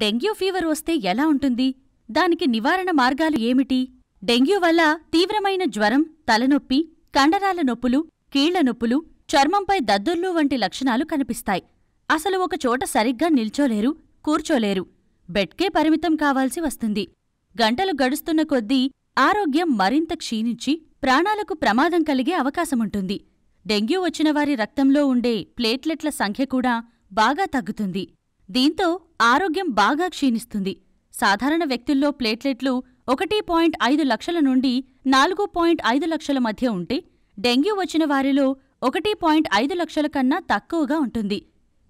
dengue fever వస్తే ఎలా ఉంటుంది దానికి నివారణ మార్గాలు ఏమిటి డెంగ్యూ వల్ల తీవ్రమైన జ్వరం తలనొప్పి కండరాల నొప్పులు కీళ్ల నొప్పులు చర్మంపై దద్దుర్లు వంటి లక్షణాలు కనిపిస్తాయి అసలు ఒకచోట సరిగ్గా నిల్చోలేరు కూర్చోలేరు బెడ్కే పరిమితం కావాల్సి వస్తుంది గంటలు గడుస్తున్న కొద్దీ ఆరోగ్యం మరింత క్షీణించి ప్రాణాలకు ప్రమాదం కలిగే అవకాశముంటుంది డెంగ్యూ వచ్చినవారి రక్తంలో ఉండే ప్లేట్లెట్ల సంఖ్య కూడా బాగా తగ్గుతుంది దీంతో ఆరోగ్యం బాగా క్షీణిస్తుంది సాధారణ వ్యక్తుల్లో ప్లేట్లెట్లు ఒకటి పాయింట్ ఐదు లక్షల నుండి నాలుగు పాయింట్ ఐదు లక్షల మధ్య ఉంటే డెంగ్యూ వచ్చిన వారిలో ఒకటి పాయింట్ ఐదు లక్షల కన్నా తక్కువగా ఉంటుంది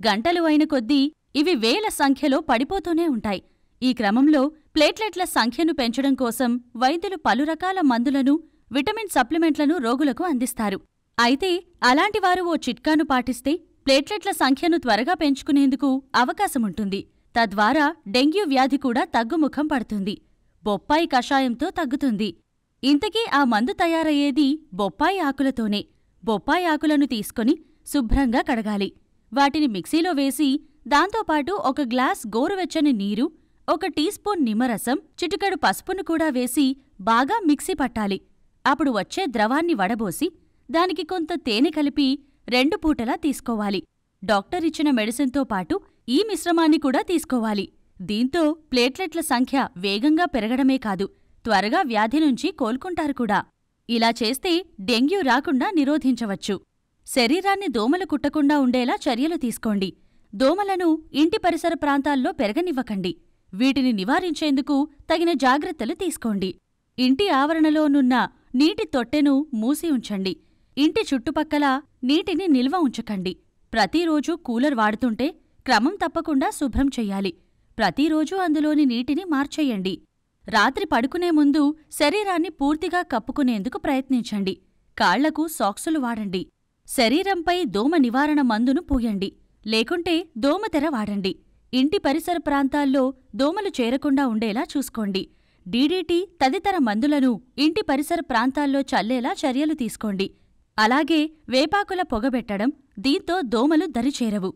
గంటలు అయిన కొద్దీ ఇవి వేల సంఖ్యలో పడిపోతూనే ఉంటాయి ఈ క్రమంలో ప్లేట్లెట్ల సంఖ్యను పెంచడం కోసం వైద్యులు పలు రకాల మందులను విటమిన్ సప్లిమెంట్లను రోగులకు అందిస్తారు అయితే అలాంటివారు ఓ చిట్కాను పాటిస్తే ప్లేట్లెట్ల సంఖ్యను త్వరగా పెంచుకునేందుకు అవకాశముంటుంది తద్వారా డెంగ్యూ వ్యాధి కూడా తగ్గుముఖం పడుతుంది బొప్పాయి కషాయంతో తగ్గుతుంది ఇంతకీ ఆ మందు తయారయ్యేది బొప్పాయి ఆకులతోనే బొప్పాయి ఆకులను తీసుకొని శుభ్రంగా కడగాలి వాటిని మిక్సీలో వేసి దాంతోపాటు ఒక గ్లాస్ గోరువెచ్చని నీరు ఒక టీ స్పూన్ నిమ్మరసం చిటికడు పసుపును కూడా వేసి బాగా మిక్సీ పట్టాలి అప్పుడు వచ్చే ద్రవాన్ని వడబోసి దానికి కొంత తేనె కలిపి రెండు పూటలా తీసుకోవాలి డాక్టర్ ఇచ్చిన మెడిసిన్తో పాటు ఈ మిశ్రమాన్ని కూడా తీసుకోవాలి దీంతో ప్లేట్లెట్ల సంఖ్య వేగంగా పెరగడమే కాదు త్వరగా వ్యాధి నుంచి కోలుకుంటారు కూడా ఇలా చేస్తే డెంగ్యూ రాకుండా నిరోధించవచ్చు శరీరాన్ని దోమలు కుట్టకుండా ఉండేలా చర్యలు తీసుకోండి దోమలను ఇంటి పరిసర ప్రాంతాల్లో పెరగనివ్వకండి వీటిని నివారించేందుకు తగిన జాగ్రత్తలు తీసుకోండి ఇంటి ఆవరణలోనున్న నీటి తొట్టెను మూసి ఉంచండి ఇంటి చుట్టుపక్కల నీటిని నిల్వ ఉంచకండి ప్రతిరోజూ కూలర్ వాడుతుంటే క్రమం తప్పకుండా శుభ్రం చెయ్యాలి ప్రతిరోజూ అందులోని నీటిని మార్చేయండి రాత్రి పడుకునే ముందు శరీరాన్ని పూర్తిగా కప్పుకునేందుకు ప్రయత్నించండి కాళ్లకు సాక్సులు వాడండి శరీరంపై దోమ నివారణ మందును పూయండి లేకుంటే దోమతెర వాడండి ఇంటి పరిసర ప్రాంతాల్లో దోమలు చేరకుండా ఉండేలా చూసుకోండి డీడీటీ తదితర మందులను ఇంటి పరిసర ప్రాంతాల్లో చల్లేలా చర్యలు తీసుకోండి అలాగే వేపాకుల పొగబెట్టడం దీంతో దోమలు దరిచేరవు